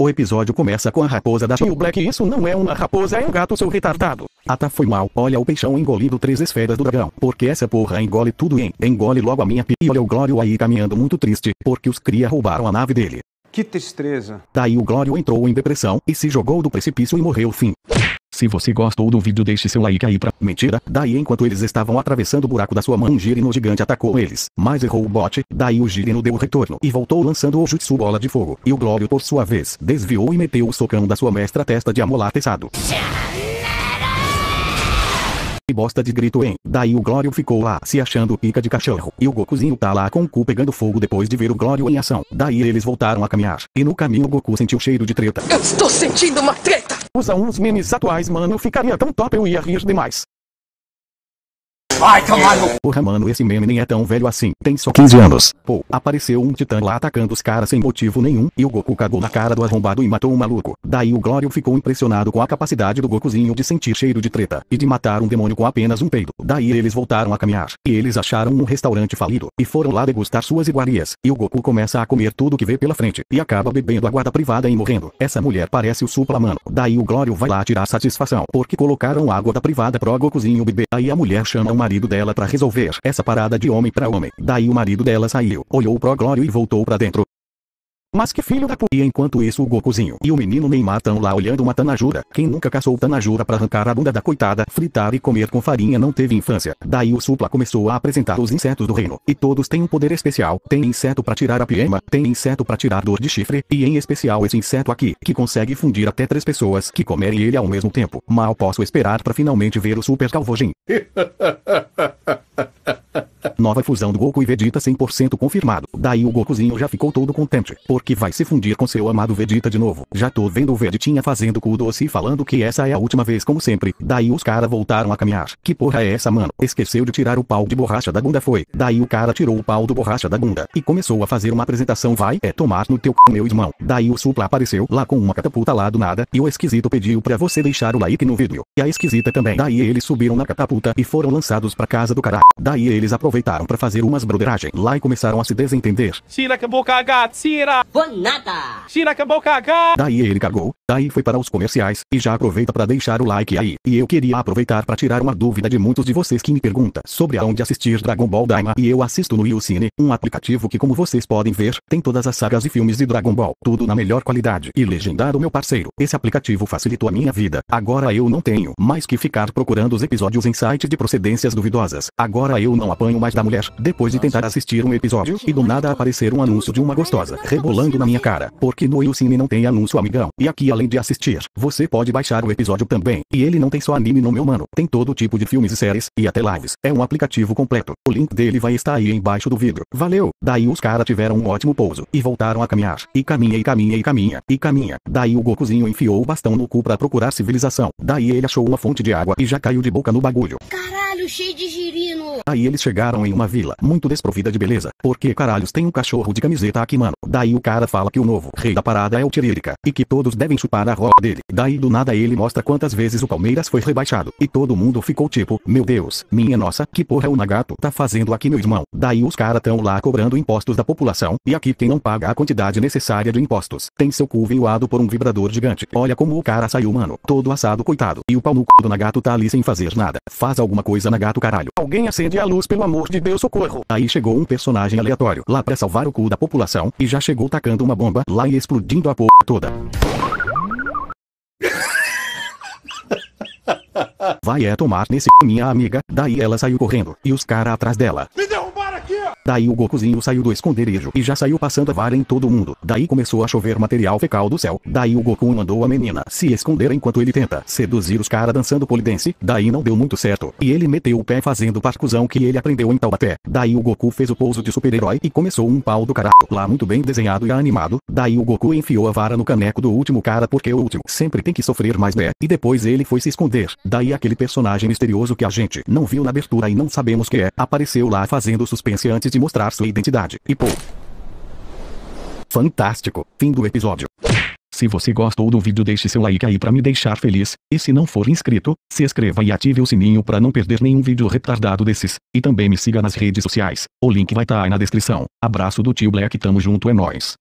O episódio começa com a raposa da Tio Black isso não é uma raposa, é um gato seu retardado. Ata foi mal, olha o peixão engolindo três esferas do dragão, porque essa porra engole tudo em, engole logo a minha pi e olha o Glório aí caminhando muito triste, porque os cria roubaram a nave dele. Que tristeza. Daí o Glório entrou em depressão e se jogou do precipício e morreu fim. Se você gostou do vídeo deixe seu like aí pra... Mentira, daí enquanto eles estavam atravessando o buraco da sua mão um girino gigante atacou eles, mas errou o bote, daí o girino deu o retorno e voltou lançando o jutsu bola de fogo, e o Glório por sua vez, desviou e meteu o socão da sua mestra testa de amolar tessado. E bosta de grito em, daí o Glório ficou lá se achando pica de cachorro, e o Gokuzinho tá lá com o cu pegando fogo depois de ver o Glório em ação, daí eles voltaram a caminhar, e no caminho o Goku sentiu cheiro de treta. Eu estou sentindo uma treta! Usa uns memes atuais mano ficaria tão top eu ia rir demais. Vai tomar no... Porra, mano, esse meme nem é tão velho assim. Tem só 15 anos. Pô, apareceu um titã lá atacando os caras sem motivo nenhum, e o Goku cagou na cara do arrombado e matou um maluco. Daí o Glório ficou impressionado com a capacidade do Gokuzinho de sentir cheiro de treta, e de matar um demônio com apenas um peido. Daí eles voltaram a caminhar, e eles acharam um restaurante falido, e foram lá degustar suas iguarias, e o Goku começa a comer tudo que vê pela frente, e acaba bebendo a guarda privada e morrendo. Essa mulher parece o Supla Mano. Daí o Glório vai lá tirar satisfação, porque colocaram água da privada pro Gokuzinho beber. Aí a mulher chama uma marido dela para resolver essa parada de homem para homem. Daí o marido dela saiu, olhou pro Glório e voltou para dentro. Mas que filho da p... E enquanto isso o Gokuzinho e o menino Neymar estão lá olhando uma tanajura. Quem nunca caçou tanajura para arrancar a bunda da coitada, fritar e comer com farinha não teve infância. Daí o Supla começou a apresentar os insetos do reino. E todos têm um poder especial. Tem inseto para tirar a piema, tem inseto para tirar dor de chifre, e em especial esse inseto aqui, que consegue fundir até três pessoas que comerem ele ao mesmo tempo. Mal posso esperar para finalmente ver o Super Calvojin. Nova fusão do Goku e Vegeta 100% confirmado. Daí o Gokuzinho já ficou todo contente, porque vai se fundir com seu amado Vegeta de novo. Já tô vendo o Vegetinha fazendo cu doce e falando que essa é a última vez como sempre. Daí os cara voltaram a caminhar. Que porra é essa mano? Esqueceu de tirar o pau de borracha da bunda foi. Daí o cara tirou o pau do borracha da bunda e começou a fazer uma apresentação vai é tomar no teu c... meu irmão. Daí o Supla apareceu lá com uma catapulta lá do nada e o esquisito pediu pra você deixar o like no vídeo. E a esquisita também. Daí eles subiram na catapulta e foram lançados pra casa do caralho. Daí eles aproveitaram juntaram para fazer umas broderagem lá e começaram a se desentender. Tira boca cagar, tira! Vou nada! Tira boca cagar! Daí ele cagou, daí foi para os comerciais, e já aproveita para deixar o like aí. E eu queria aproveitar para tirar uma dúvida de muitos de vocês que me perguntam sobre aonde assistir Dragon Ball Daima. E eu assisto no YouCine, um aplicativo que como vocês podem ver, tem todas as sagas e filmes de Dragon Ball, tudo na melhor qualidade. E legendado meu parceiro, esse aplicativo facilitou a minha vida. Agora eu não tenho mais que ficar procurando os episódios em sites de procedências duvidosas. Agora eu não apanho mais da mulher, depois de tentar assistir um episódio, e do nada aparecer um anúncio de uma gostosa, rebolando na minha cara, porque no Cine não tem anúncio amigão, e aqui além de assistir, você pode baixar o episódio também, e ele não tem só anime no meu mano, tem todo tipo de filmes e séries, e até lives, é um aplicativo completo, o link dele vai estar aí embaixo do vídeo, valeu, daí os caras tiveram um ótimo pouso, e voltaram a caminhar, e caminha e caminha e caminha, e caminha, daí o Gokuzinho enfiou o bastão no cu pra procurar civilização, daí ele achou uma fonte de água e já caiu de boca no bagulho caralho cheio de girino. Aí eles chegaram em uma vila, muito desprovida de beleza. Porque caralhos tem um cachorro de camiseta aqui, mano? Daí o cara fala que o novo rei da parada é o Tiririca, e que todos devem chupar a roda dele. Daí do nada ele mostra quantas vezes o Palmeiras foi rebaixado. E todo mundo ficou tipo, meu Deus, minha nossa, que porra é o Nagato tá fazendo aqui, meu irmão? Daí os cara tão lá cobrando impostos da população, e aqui quem não paga a quantidade necessária de impostos, tem seu cu vinhoado por um vibrador gigante. Olha como o cara saiu, mano, todo assado, coitado. E o pau no do Nagato tá ali sem fazer nada. Faz alguma coisa Zanagato caralho. Alguém acende a luz pelo amor de Deus socorro. Aí chegou um personagem aleatório lá pra salvar o cu da população, e já chegou tacando uma bomba lá e explodindo a porra toda. Vai é tomar nesse minha amiga, daí ela saiu correndo, e os cara atrás dela. Me Daí o Gokuzinho saiu do esconderijo e já saiu passando a vara em todo mundo. Daí começou a chover material fecal do céu. Daí o Goku mandou a menina se esconder enquanto ele tenta seduzir os caras dançando polidense. Daí não deu muito certo. E ele meteu o pé fazendo parcusão que ele aprendeu em Taubaté. Daí o Goku fez o pouso de super-herói e começou um pau do caralho. Lá muito bem desenhado e animado. Daí o Goku enfiou a vara no caneco do último cara porque o último sempre tem que sofrer mais né. E depois ele foi se esconder. Daí aquele personagem misterioso que a gente não viu na abertura e não sabemos que é, apareceu lá fazendo suspense antes de de mostrar sua identidade. E pô. Fantástico. Fim do episódio. Se você gostou do vídeo deixe seu like aí pra me deixar feliz, e se não for inscrito, se inscreva e ative o sininho pra não perder nenhum vídeo retardado desses, e também me siga nas redes sociais, o link vai tá aí na descrição. Abraço do tio Black tamo junto é nóis.